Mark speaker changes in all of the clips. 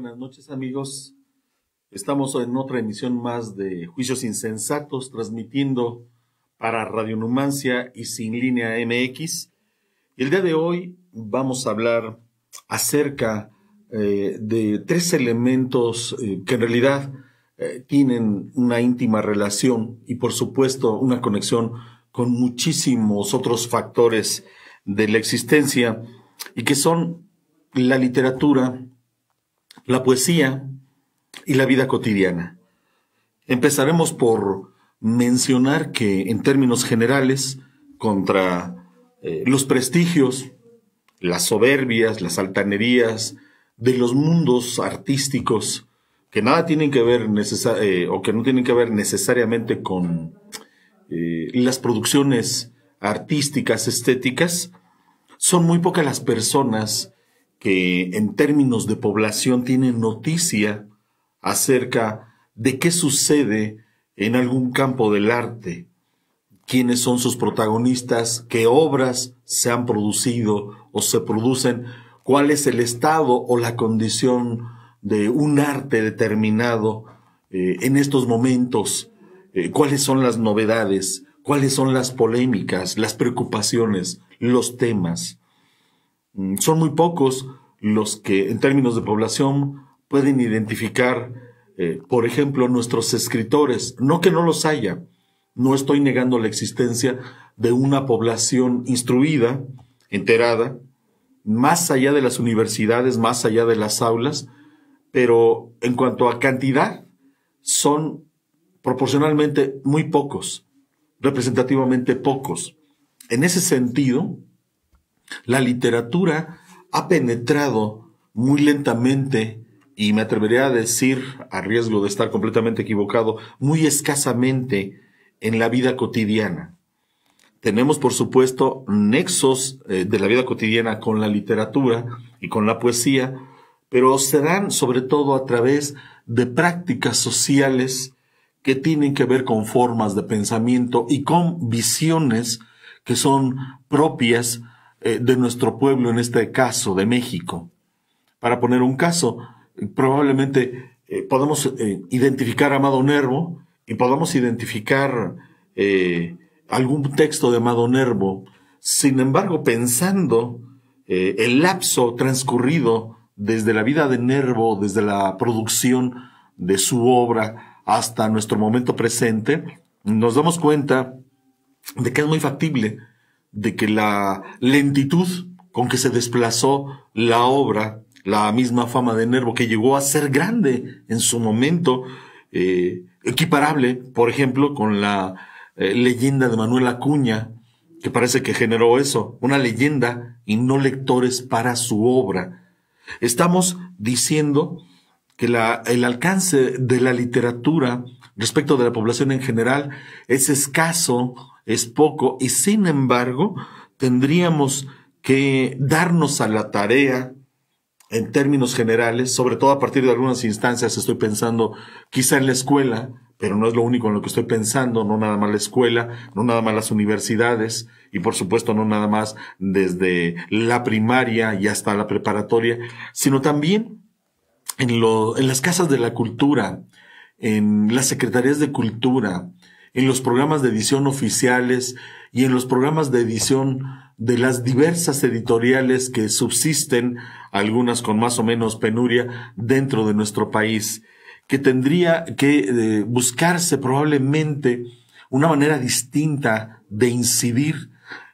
Speaker 1: Buenas noches amigos. Estamos en otra emisión más de Juicios Insensatos, transmitiendo para Radio Numancia y Sin Línea MX. El día de hoy vamos a hablar acerca eh, de tres elementos eh, que en realidad eh, tienen una íntima relación y por supuesto una conexión con muchísimos otros factores de la existencia y que son la literatura, la poesía y la vida cotidiana. Empezaremos por mencionar que en términos generales, contra eh, los prestigios, las soberbias, las altanerías de los mundos artísticos, que nada tienen que ver eh, o que no tienen que ver necesariamente con eh, las producciones artísticas, estéticas, son muy pocas las personas que en términos de población tienen noticia acerca de qué sucede en algún campo del arte, quiénes son sus protagonistas, qué obras se han producido o se producen, cuál es el estado o la condición de un arte determinado eh, en estos momentos, eh, cuáles son las novedades, cuáles son las polémicas, las preocupaciones, los temas. Mm, son muy pocos los que en términos de población pueden identificar, eh, por ejemplo, nuestros escritores. No que no los haya, no estoy negando la existencia de una población instruida, enterada, más allá de las universidades, más allá de las aulas, pero en cuanto a cantidad, son proporcionalmente muy pocos, representativamente pocos. En ese sentido, la literatura ha penetrado muy lentamente y me atrevería a decir, a riesgo de estar completamente equivocado, muy escasamente en la vida cotidiana. Tenemos, por supuesto, nexos eh, de la vida cotidiana con la literatura y con la poesía, pero se dan sobre todo a través de prácticas sociales que tienen que ver con formas de pensamiento y con visiones que son propias eh, de nuestro pueblo, en este caso de México. Para poner un caso, probablemente eh, podamos eh, identificar a Amado Nervo y podamos identificar algún texto de Amado Nervo. Sin embargo, pensando el lapso transcurrido desde la vida de Nervo, desde la producción de su obra hasta nuestro momento presente, nos damos cuenta de que es muy factible de que la lentitud con que se desplazó la obra, la misma fama de Nervo, que llegó a ser grande en su momento, eh, equiparable, por ejemplo, con la eh, leyenda de Manuel Acuña, que parece que generó eso, una leyenda y no lectores para su obra. Estamos diciendo que el alcance de la literatura respecto de la población en general es escaso, es poco, y sin embargo tendríamos que darnos a la tarea en términos generales, sobre todo a partir de algunas instancias, estoy pensando quizá en la escuela, pero no es lo único en lo que estoy pensando, no nada más la escuela, no nada más las universidades y por supuesto no nada más desde la primaria y hasta la preparatoria, sino también en, en las casas de la cultura, en las secretarías de cultura, en los programas de edición oficiales y en los programas de edición de las diversas editoriales que subsisten, algunas con más o menos penuria, dentro de nuestro país, que tendría que eh, buscarse probablemente una manera distinta de incidir,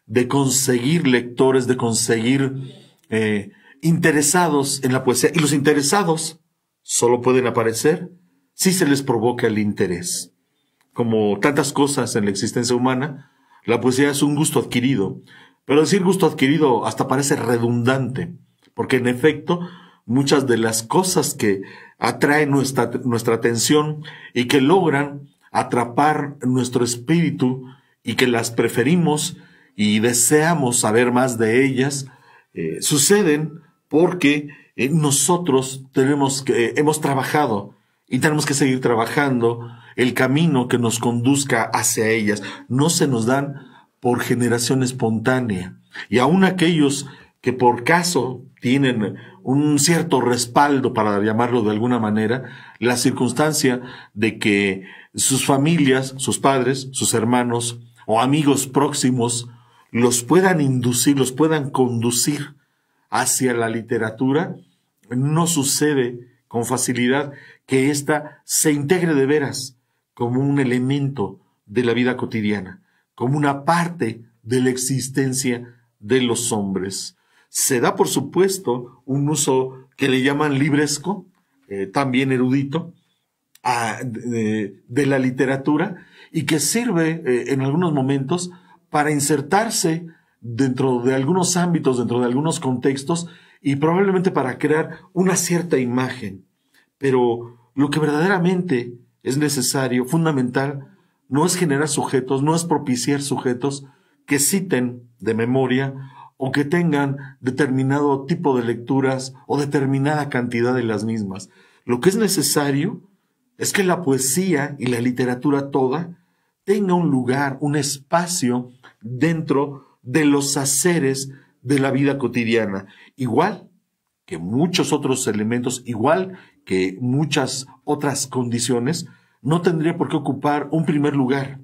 Speaker 1: de conseguir lectores, de conseguir eh, interesados en la poesía. Y los interesados solo pueden aparecer si se les provoca el interés. Como tantas cosas en la existencia humana, la poesía es un gusto adquirido, pero decir gusto adquirido hasta parece redundante, porque en efecto muchas de las cosas que atraen nuestra, atención y que logran atrapar nuestro espíritu y que las preferimos y deseamos saber más de ellas, eh, suceden porque eh, nosotros tenemos que, hemos trabajado y tenemos que seguir trabajando el camino que nos conduzca hacia ellas. No se nos dan por generación espontánea. Y aún aquellos que por caso tienen un cierto respaldo, para llamarlo de alguna manera, la circunstancia de que sus familias, sus padres, sus hermanos o amigos próximos los puedan inducir, los puedan conducir hacia la literatura, no sucede con facilidad que ésta se integre de veras como un elemento de la vida cotidiana, como una parte de la existencia de los hombres. Se da, por supuesto, un uso que le llaman libresco, eh, también erudito, de, la literatura y que sirve eh, en algunos momentos para insertarse dentro de algunos ámbitos, dentro de algunos contextos y probablemente para crear una cierta imagen pero lo que verdaderamente es necesario, fundamental, no es generar sujetos, no es propiciar sujetos que citen de memoria o que tengan determinado tipo de lecturas o determinada cantidad de las mismas. Lo que es necesario es que la poesía y la literatura toda tenga un lugar, un espacio dentro de los haceres de la vida cotidiana, igual que muchos otros elementos, igual que muchas otras condiciones, no tendría por qué ocupar un primer lugar,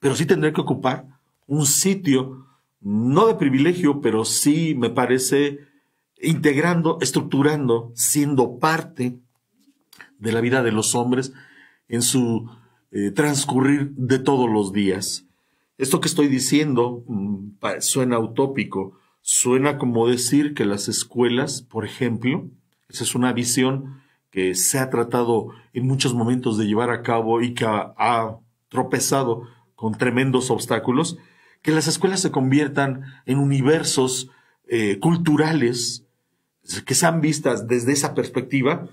Speaker 1: pero sí tendría que ocupar un sitio, no de privilegio, pero sí me parece integrando, estructurando, siendo parte de la vida de los hombres en su eh, transcurrir de todos los días. Esto que estoy diciendo mm, suena utópico, suena como decir que las escuelas, por ejemplo, esa es una visión que se ha tratado en muchos momentos de llevar a cabo y que ha, tropezado con tremendos obstáculos, que las escuelas se conviertan en universos eh, culturales que sean vistas desde esa perspectiva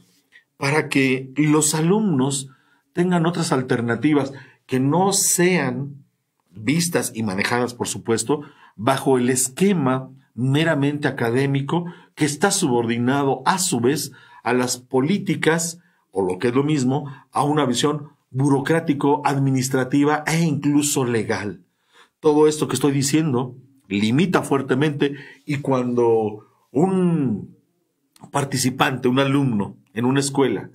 Speaker 1: para que los alumnos tengan otras alternativas que no sean vistas y manejadas, por supuesto, bajo el esquema meramente académico que está subordinado a su vez a las políticas, o lo que es lo mismo, a una visión burocrático, administrativa e incluso legal. Todo esto que estoy diciendo limita fuertemente y cuando un participante, un alumno en una escuela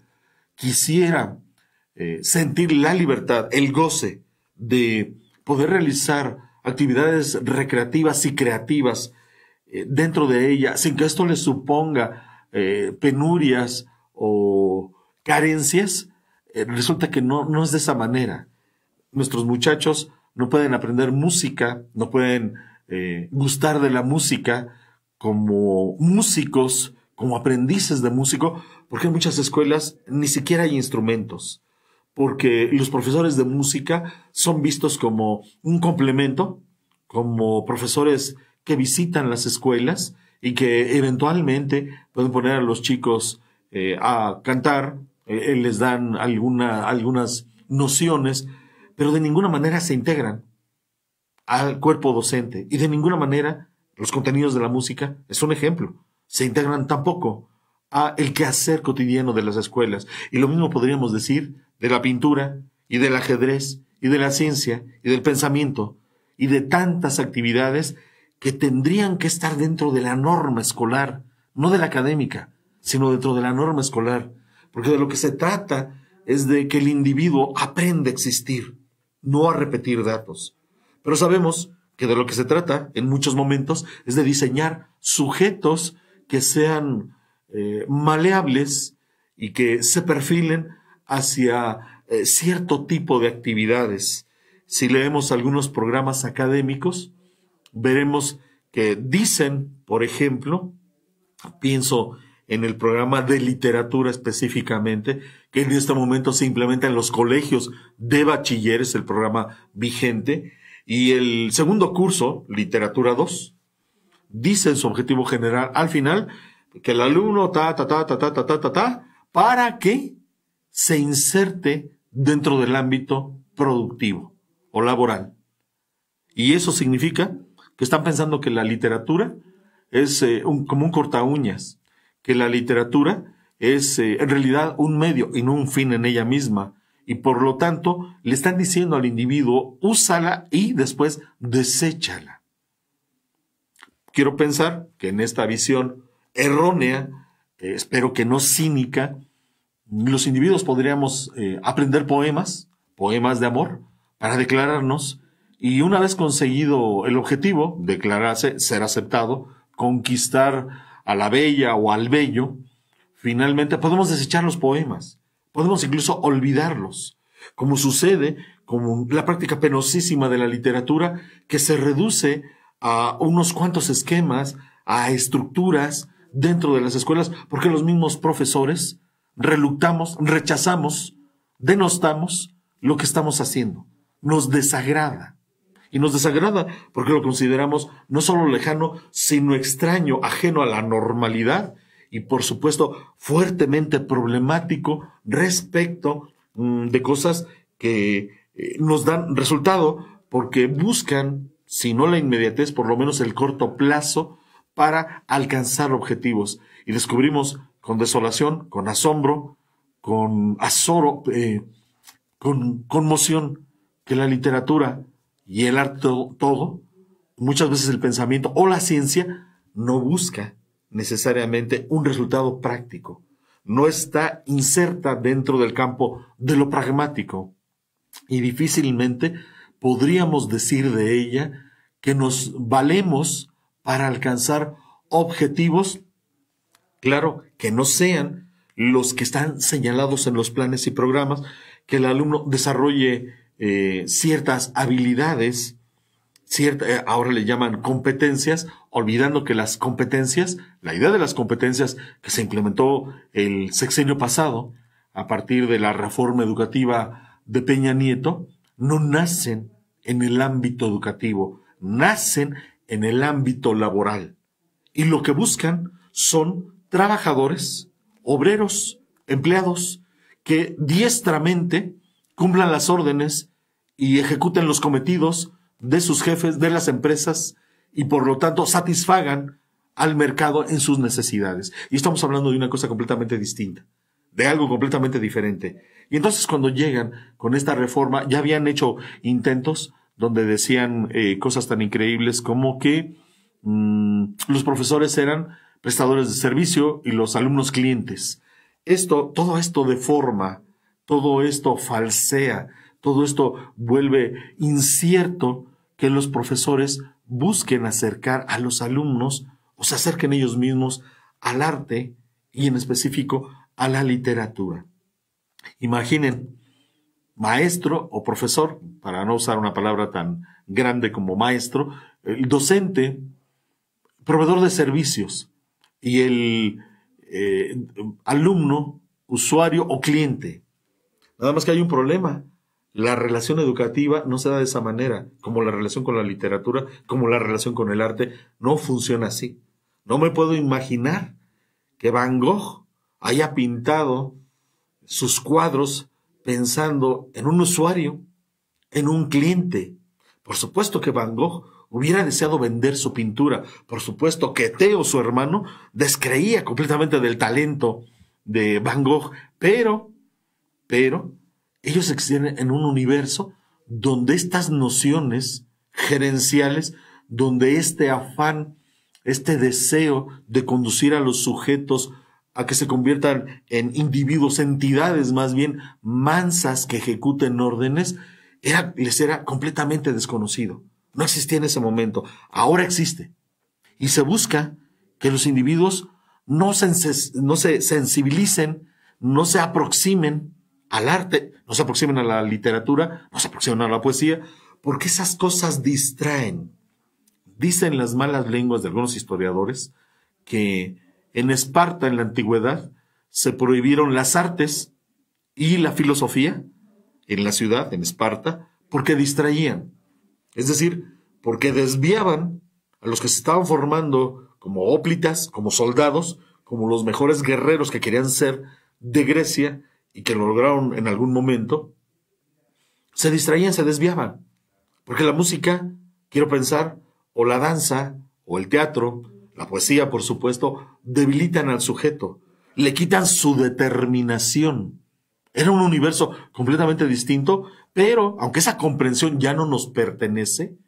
Speaker 1: quisiera eh, sentir la libertad, el goce de poder realizar actividades recreativas y creativas eh, dentro de ella, sin que esto les suponga eh, penurias o carencias, eh, resulta que no, no es de esa manera. Nuestros muchachos no pueden aprender música, no pueden gustar de la música como músicos, como aprendices de músico, porque en muchas escuelas ni siquiera hay instrumentos, porque los profesores de música son vistos como un complemento, como profesores que visitan las escuelas y que eventualmente pueden poner a los chicos eh, a cantar, eh, eh, les dan alguna, algunas nociones, pero de ninguna manera se integran al cuerpo docente y de ninguna manera los contenidos de la música es un ejemplo, se integran tampoco a el quehacer cotidiano de las escuelas y lo mismo podríamos decir de la pintura y del ajedrez y de la ciencia y del pensamiento y de tantas actividades que tendrían que estar dentro de la norma escolar, no de la académica, sino dentro de la norma escolar, porque de lo que se trata es de que el individuo aprenda a existir, no a repetir datos. Pero sabemos que de lo que se trata en muchos momentos es de diseñar sujetos que sean eh, maleables y que se perfilen hacia eh, cierto tipo de actividades. Si leemos algunos programas académicos, veremos que dicen, por ejemplo, pienso en el programa de literatura específicamente, que en este momento se implementa en los colegios de bachilleres, el programa vigente, y el segundo curso, literatura 2, dice en su objetivo general al final que el alumno ta, ta, ta, ta, ta, ta, ta, ta, ta, para que se inserte dentro del ámbito productivo o laboral. Y eso significa que están pensando que la literatura es eh, un, como un corta que la literatura es eh, en realidad un medio y no un fin en ella misma. Y por lo tanto, le están diciendo al individuo, úsala y después deséchala. Quiero pensar que en esta visión errónea, eh, espero que no cínica, los individuos podríamos aprender poemas, poemas de amor, para declararnos y una vez conseguido el objetivo, declararse, ser aceptado, conquistar a la bella o al bello, finalmente podemos desechar los poemas, podemos incluso olvidarlos, como sucede con la práctica penosísima de la literatura que se reduce a unos cuantos esquemas, a estructuras dentro de las escuelas, porque los mismos profesores reluctamos, rechazamos, denostamos lo que estamos haciendo, nos desagrada y nos desagrada porque lo consideramos no solo lejano, sino extraño, ajeno a la normalidad y por supuesto fuertemente problemático respecto mm, de cosas que eh, nos dan resultado porque buscan, si no la inmediatez, por lo menos el corto plazo para alcanzar objetivos. Y descubrimos con desolación, con asombro, con azoro, eh, con conmoción que la literatura y el arte, todo, muchas veces el pensamiento o la ciencia no busca necesariamente un resultado práctico, no está inserta dentro del campo de lo pragmático y difícilmente podríamos decir de ella que nos valemos para alcanzar objetivos, claro, que no sean los que están señalados en los planes y programas, que el alumno desarrolle eh, ciertas habilidades, cierta, eh, ahora le llaman competencias, olvidando que las competencias, la idea de las competencias que se implementó el sexenio pasado, a partir de la reforma educativa de Peña Nieto, no nacen en el ámbito educativo, nacen en el ámbito laboral. Y lo que buscan son trabajadores, obreros, empleados, que diestramente cumplan las órdenes y ejecuten los cometidos de sus jefes, de las empresas, y por lo tanto satisfagan al mercado en sus necesidades. Y estamos hablando de una cosa completamente distinta, de algo completamente diferente. Y entonces cuando llegan con esta reforma, ya habían hecho intentos donde decían eh, cosas tan increíbles como que mm, los profesores eran prestadores de servicio y los alumnos clientes. Esto, todo esto de forma... Todo esto falsea, todo esto vuelve incierto que los profesores busquen acercar a los alumnos o se acerquen ellos mismos al arte y en específico a la literatura. Imaginen, maestro o profesor, para no usar una palabra tan grande como maestro, el docente, proveedor de servicios y el eh, alumno, usuario o cliente. Nada más que hay un problema. La relación educativa no se da de esa manera, como la relación con la literatura, como la relación con el arte, no funciona así. No me puedo imaginar que Van Gogh haya pintado sus cuadros pensando en un usuario, en un cliente. Por supuesto que Van Gogh hubiera deseado vender su pintura. Por supuesto que Teo, su hermano, descreía completamente del talento de Van Gogh, pero pero ellos existen en un universo donde estas nociones gerenciales, donde este afán, este deseo de conducir a los sujetos a que se conviertan en individuos, entidades más bien mansas que ejecuten órdenes, era, les era completamente desconocido. No existía en ese momento. Ahora existe. Y se busca que los individuos no no se sensibilicen, no se aproximen al arte, no se aproximan a la literatura, no se aproximan a la poesía, porque esas cosas distraen. Dicen las malas lenguas de algunos historiadores que en Esparta, en la antigüedad, se prohibieron las artes y la filosofía en la ciudad, en Esparta, porque distraían. Es decir, porque desviaban a los que se estaban formando como óplitas, como soldados, como los mejores guerreros que querían ser de Grecia, y que lo lograron en algún momento, se distraían, se desviaban. Porque la música, quiero pensar, o la danza, o el teatro, la poesía, por supuesto, debilitan al sujeto, le quitan su determinación. Era un universo completamente distinto, pero aunque esa comprensión ya no nos pertenece,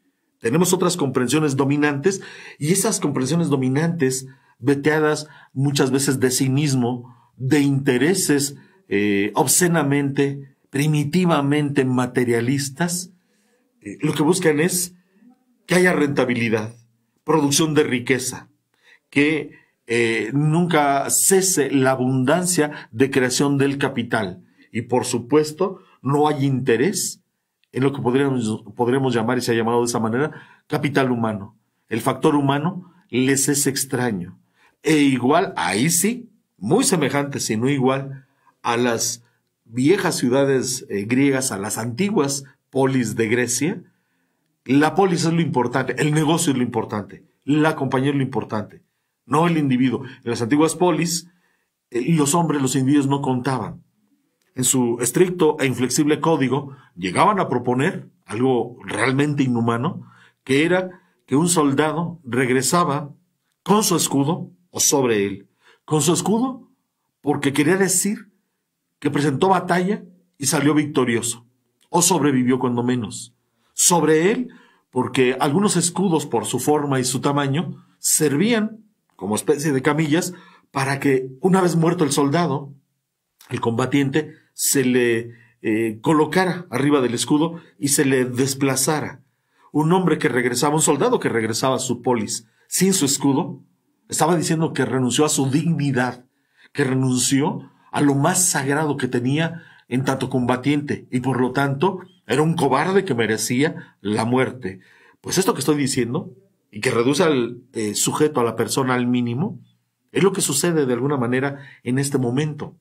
Speaker 1: tenemos otras comprensiones dominantes y esas comprensiones dominantes veteadas muchas veces de cinismo, de intereses eh, obscenamente, primitivamente materialistas, eh, lo que buscan es que haya rentabilidad, producción de riqueza, que eh, nunca cese la abundancia de creación del capital. Y por supuesto, no hay interés en lo que podríamos, llamar, y se ha llamado de esa manera, capital humano. El factor humano les es extraño. E igual, ahí sí, muy semejante, si no igual, a las viejas ciudades eh, griegas, a las antiguas polis de Grecia, la polis es lo importante, el negocio es lo importante, la compañía es lo importante, no el individuo. En las antiguas polis, eh, los hombres, los individuos no contaban. En su estricto e inflexible código, llegaban a proponer algo realmente inhumano, que era que un soldado regresaba con su escudo o sobre él, con su escudo, porque quería decir que presentó batalla y salió victorioso, o sobrevivió cuando menos. Sobre él, porque algunos escudos por su forma y su tamaño servían como especie de camillas para que, una vez muerto el soldado, el combatiente se le eh, colocara arriba del escudo y se le desplazara. Un hombre que regresaba, un soldado que regresaba a su polis sin su escudo, estaba diciendo que renunció a su dignidad, que renunció a lo más sagrado que tenía en tanto combatiente y por lo tanto era un cobarde que merecía la muerte. Pues esto que estoy diciendo y que reduce al eh, sujeto, a la persona al mínimo, es lo que sucede de alguna manera en este momento.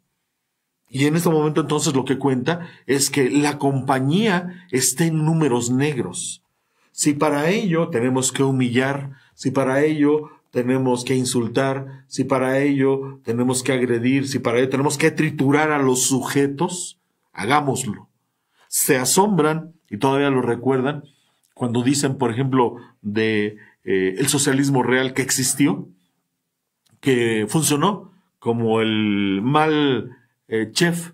Speaker 1: Y en este momento entonces lo que cuenta es que la compañía esté en números negros. Si para ello tenemos que humillar, si para ello tenemos que insultar, si para ello tenemos que agredir, si para ello tenemos que triturar a los sujetos, hagámoslo. Se asombran y todavía lo recuerdan cuando dicen, por ejemplo, de eh, el socialismo real que existió, que funcionó como el mal eh, chef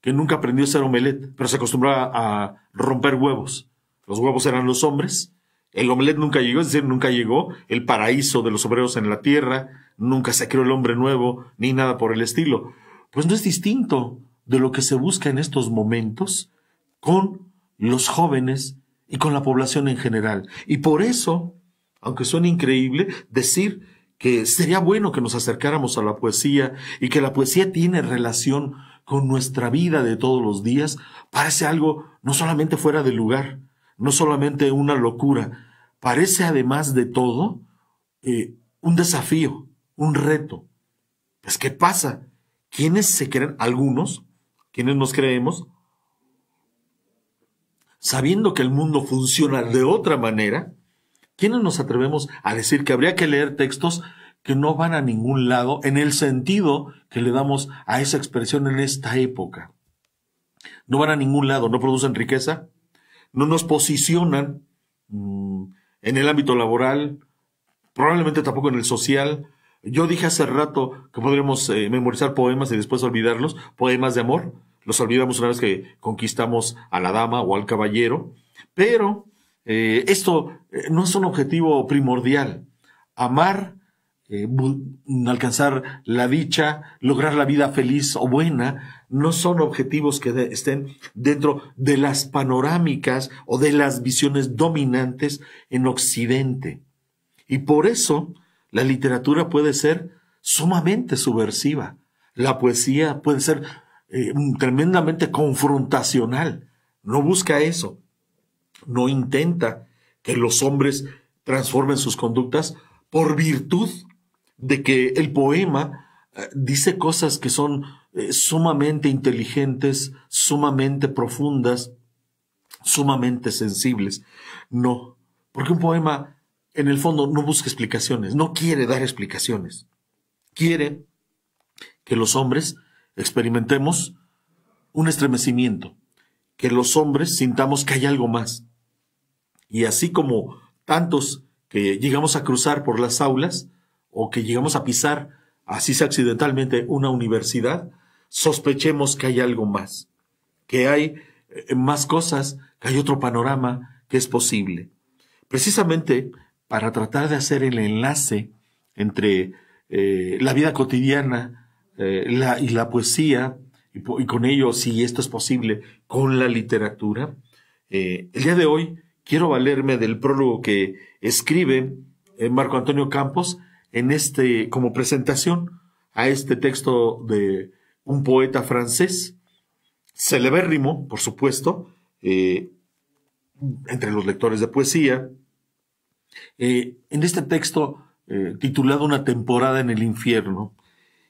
Speaker 1: que nunca aprendió a ser omelette, pero se acostumbraba a romper huevos. Los huevos eran los hombres el omelet nunca llegó, es decir, nunca llegó el paraíso de los obreros en la tierra, nunca se creó el hombre nuevo, ni nada por el estilo. Pues no es distinto de lo que se busca en estos momentos con los jóvenes y con la población en general. Y por eso, aunque suene increíble, decir que sería bueno que nos acercáramos a la poesía y que la poesía tiene relación con nuestra vida de todos los días, parece algo no solamente fuera de lugar, no solamente una locura, parece además de todo eh, un desafío, un reto. Pues, ¿qué pasa? ¿Quiénes se creen? Algunos, quienes nos creemos, sabiendo que el mundo funciona de otra manera, ¿quiénes nos atrevemos a decir que habría que leer textos que no van a ningún lado en el sentido que le damos a esa expresión en esta época? No van a ningún lado, no producen riqueza, no nos posicionan en el ámbito laboral, probablemente tampoco en el social. Yo dije hace rato que podríamos eh, memorizar poemas y después olvidarlos, poemas de amor. Los olvidamos una vez que conquistamos a la dama o al caballero. Pero eh, esto eh, no es un objetivo primordial. Amar eh, alcanzar la dicha, lograr la vida feliz o buena, no son objetivos que estén dentro de las panorámicas o de las visiones dominantes en Occidente. Y por eso la literatura puede ser sumamente subversiva, la poesía puede ser eh, tremendamente confrontacional, no busca eso, no intenta que los hombres transformen sus conductas por virtud de que el poema eh, dice cosas que son eh, sumamente inteligentes, sumamente profundas, sumamente sensibles. No, porque un poema en el fondo no busca explicaciones, no quiere dar explicaciones. Quiere que los hombres experimentemos un estremecimiento, que los hombres sintamos que hay algo más. Y así como tantos que llegamos a cruzar por las aulas, o que llegamos a pisar, así sea accidentalmente, una universidad, sospechemos que hay algo más, que hay eh, más cosas, que hay otro panorama que es posible. Precisamente para tratar de hacer el enlace entre eh, la vida cotidiana eh, y la poesía, y, con ello, si esto es posible, con la literatura, el día de hoy quiero valerme del prólogo que escribe Marco Antonio Campos en este, como presentación a este texto de un poeta francés, celebérrimo, por supuesto, eh, entre los lectores de poesía. Eh, en este texto eh, titulado Una temporada en el infierno,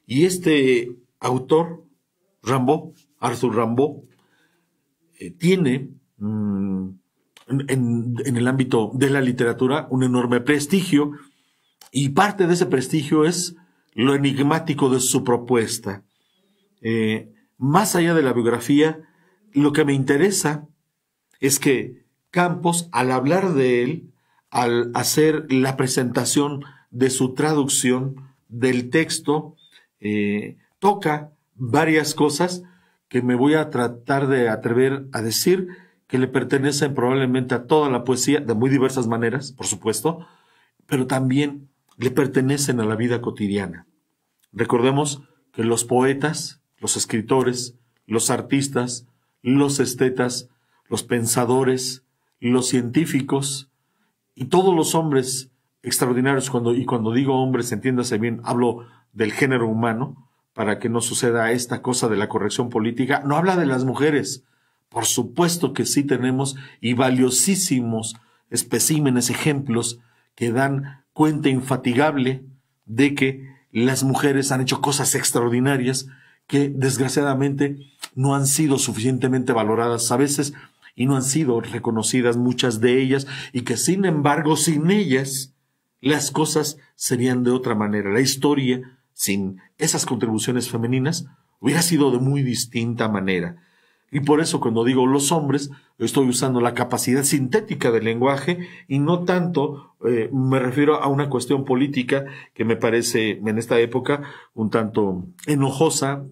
Speaker 1: y este autor, Rambo, Arthur Rambo, tiene mm, en, el ámbito de la literatura un enorme prestigio y parte de ese prestigio es lo enigmático de su propuesta. Eh, más allá de la biografía, lo que me interesa es que Campos, al hablar de él, al hacer la presentación de su traducción del texto, eh, toca varias cosas que me voy a tratar de atrever a decir que le pertenecen probablemente a toda la poesía, de muy diversas maneras, por supuesto, pero también le pertenecen a la vida cotidiana. Recordemos que los poetas, los escritores, los artistas, los estetas, los pensadores, los científicos y todos los hombres extraordinarios, cuando, y cuando digo hombres, entiéndase bien, hablo del género humano, para que no suceda esta cosa de la corrección política, no habla de las mujeres. Por supuesto que sí tenemos y valiosísimos especímenes, ejemplos que dan cuenta infatigable de que las mujeres han hecho cosas extraordinarias que desgraciadamente no han sido suficientemente valoradas a veces y no han sido reconocidas muchas de ellas y que sin embargo sin ellas las cosas serían de otra manera. La historia sin esas contribuciones femeninas hubiera sido de muy distinta manera. Y por eso cuando digo los hombres, estoy usando la capacidad sintética del lenguaje y no tanto eh, me refiero a una cuestión política que me parece en esta época un tanto enojosa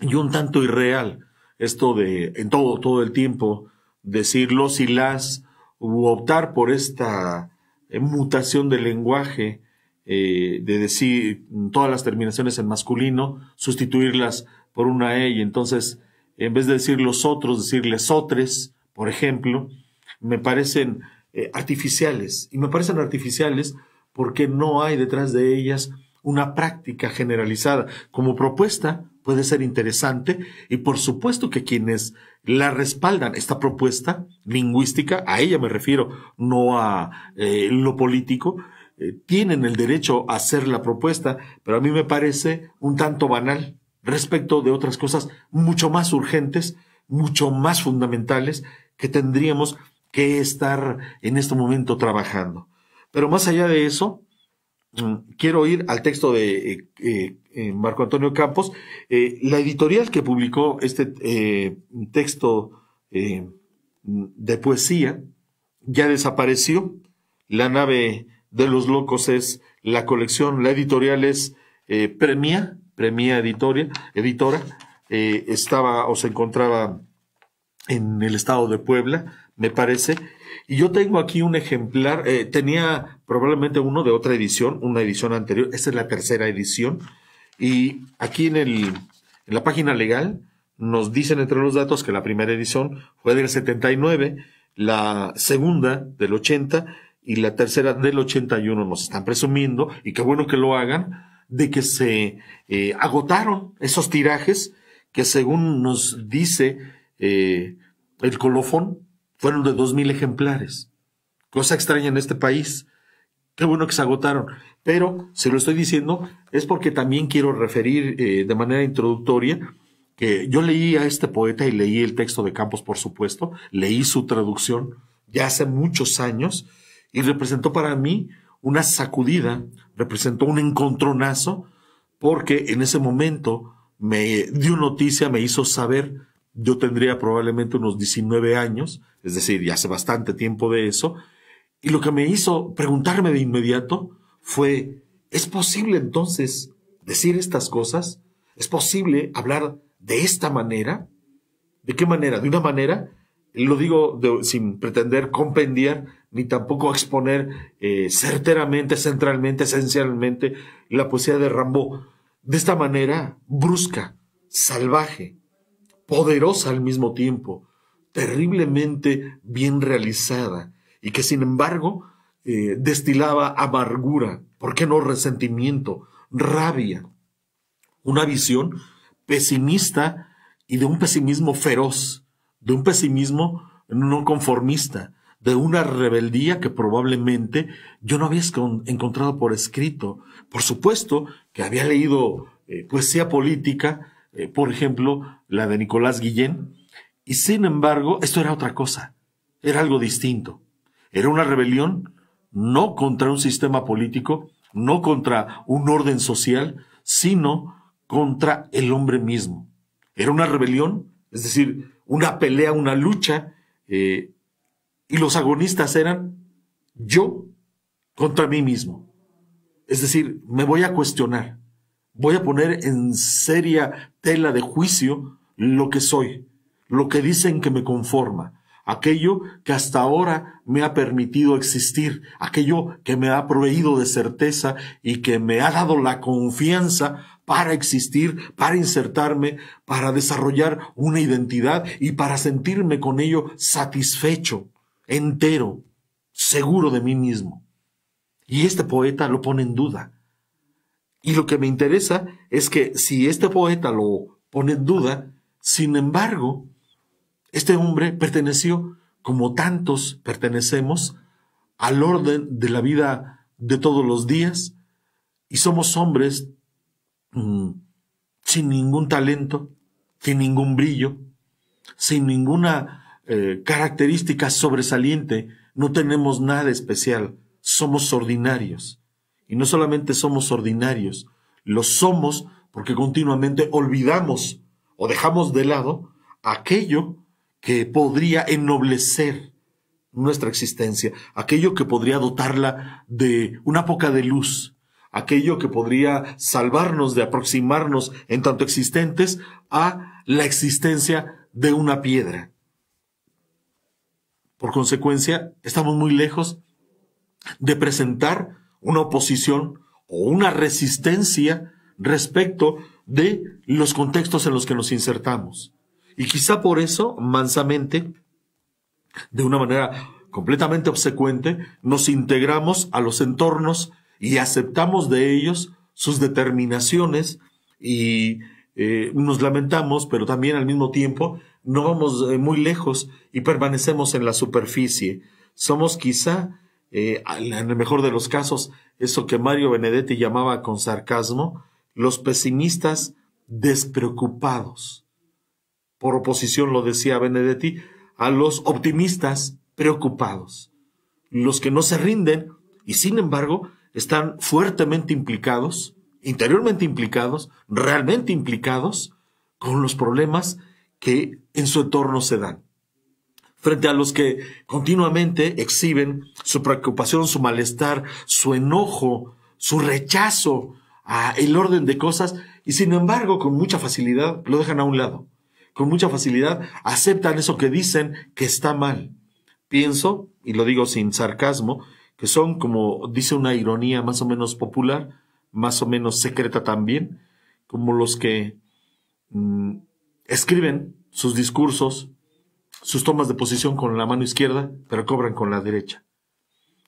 Speaker 1: y un tanto irreal. Esto de en todo, todo el tiempo decir los y las u optar por esta eh, mutación del lenguaje eh, de decir todas las terminaciones en masculino, sustituirlas por una E y entonces en vez de decir los otros, decirles otros, por ejemplo, me parecen eh, artificiales. Y me parecen artificiales porque no hay detrás de ellas una práctica generalizada. Como propuesta puede ser interesante y por supuesto que quienes la respaldan, esta propuesta lingüística, a ella me refiero, no a eh, lo político, eh, tienen el derecho a hacer la propuesta, pero a mí me parece un tanto banal respecto de otras cosas mucho más urgentes, mucho más fundamentales que tendríamos que estar en este momento trabajando. Pero más allá de eso, mm, quiero ir al texto de eh, eh, eh, Marco Antonio Campos. la editorial que publicó este texto de poesía ya desapareció. La nave de los locos es la colección, la editorial es Premia, Premia Editora, eh, estaba o se encontraba en el estado de Puebla, me parece. Y yo tengo aquí un ejemplar, eh, tenía probablemente uno de otra edición, una edición anterior, esta es la tercera edición. Y aquí en, el, en la página legal nos dicen entre los datos que la primera edición fue del 79, la segunda del 80 y la tercera del 81 nos están presumiendo, y qué bueno que lo hagan, de que se eh, agotaron esos tirajes que según nos dice eh, el colofón, fueron de dos mil ejemplares. Cosa extraña en este país. Qué bueno que se agotaron. Pero se lo estoy diciendo es porque también quiero referir eh, de manera introductoria que yo leí a este poeta y leí el texto de Campos, por supuesto, leí su traducción ya hace muchos años y representó para mí una sacudida, representó un encontronazo, porque en ese momento me dio noticia, me hizo saber, yo tendría probablemente unos 19 años, es decir, ya hace bastante tiempo de eso, y lo que me hizo preguntarme de inmediato fue, ¿es posible entonces decir estas cosas? ¿Es posible hablar de esta manera? ¿De qué manera? De una manera, lo digo sin pretender compendiar ni tampoco exponer eh, certeramente, centralmente, esencialmente la poesía de Rambo de esta manera brusca, salvaje, poderosa al mismo tiempo, terriblemente bien realizada y que sin embargo eh, destilaba amargura, ¿por qué no resentimiento, rabia? Una visión pesimista y de un pesimismo feroz, de un pesimismo no conformista, de una rebeldía que probablemente yo no había encontrado por escrito. Por supuesto que había leído eh, poesía política, eh, por ejemplo, la de Nicolás Guillén, y sin embargo, esto era otra cosa, era algo distinto. Era una rebelión no contra un sistema político, no contra un orden social, sino contra el hombre mismo. Era una rebelión, es decir, una pelea, una lucha eh, y los agonistas eran yo contra mí mismo. Es decir, me voy a cuestionar, voy a poner en seria tela de juicio lo que soy, lo que dicen que me conforma, aquello que hasta ahora me ha permitido existir, aquello que me ha proveído de certeza y que me ha dado la confianza para existir, para insertarme, para desarrollar una identidad y para sentirme con ello satisfecho entero, seguro de mí mismo. Y este poeta lo pone en duda. Y lo que me interesa es que si este poeta lo pone en duda, sin embargo, este hombre perteneció, como tantos pertenecemos, al orden de la vida de todos los días y somos hombres mm, sin ningún talento, sin ningún brillo, sin ninguna eh, característica sobresaliente, no tenemos nada especial, somos ordinarios. Y no solamente somos ordinarios, lo somos porque continuamente olvidamos o dejamos de lado aquello que podría ennoblecer nuestra existencia, aquello que podría dotarla de una poca de luz, aquello que podría salvarnos de aproximarnos en tanto existentes a la existencia de una piedra. Por consecuencia, estamos muy lejos de presentar una oposición o una resistencia respecto de los contextos en los que nos insertamos. Y quizá por eso, mansamente, de una manera completamente obsecuente, nos integramos a los entornos y aceptamos de ellos sus determinaciones y eh, nos lamentamos, pero también al mismo tiempo no vamos eh, muy lejos y permanecemos en la superficie. Somos quizá, eh, en el mejor de los casos, eso que Mario Benedetti llamaba con sarcasmo, los pesimistas despreocupados. Por oposición, lo decía Benedetti, a los optimistas preocupados, los que no se rinden y sin embargo están fuertemente implicados, interiormente implicados, realmente implicados con los problemas que en su entorno se dan. Frente a los que continuamente exhiben su preocupación, su malestar, su enojo, su rechazo a el orden de cosas y sin embargo con mucha facilidad lo dejan a un lado. Con mucha facilidad aceptan eso que dicen que está mal. Pienso, y lo digo sin sarcasmo, que son como dice una ironía más o menos popular, más o menos secreta también, como los que mm, escriben sus discursos, sus tomas de posición con la mano izquierda, pero cobran con la derecha.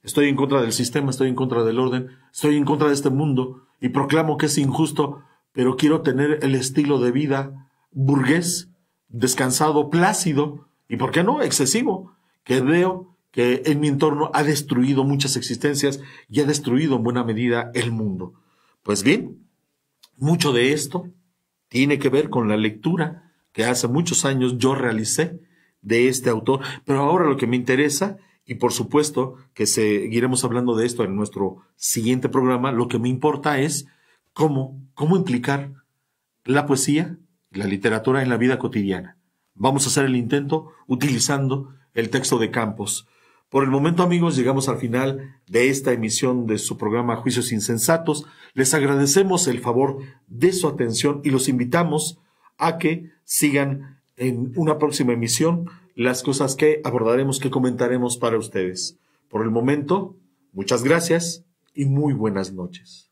Speaker 1: Estoy en contra del sistema, estoy en contra del orden, estoy en contra de este mundo y proclamo que es injusto, pero quiero tener el estilo de vida burgués, descansado, plácido y, ¿por qué no?, excesivo, que veo que en mi entorno ha destruido muchas existencias y ha destruido en buena medida el mundo. Pues bien, mucho de esto tiene que ver con la lectura que hace muchos años yo realicé de este autor, pero ahora lo que me interesa, y por supuesto que seguiremos hablando de esto en nuestro siguiente programa, lo que me importa es cómo, cómo implicar la poesía la literatura en la vida cotidiana. Vamos a hacer el intento utilizando el texto de Campos. Por el momento, amigos, llegamos al final de esta emisión de su programa Juicios Insensatos. Les agradecemos el favor de su atención y los invitamos a que sigan en una próxima emisión las cosas que abordaremos, que comentaremos para ustedes. Por el momento, muchas gracias y muy buenas noches.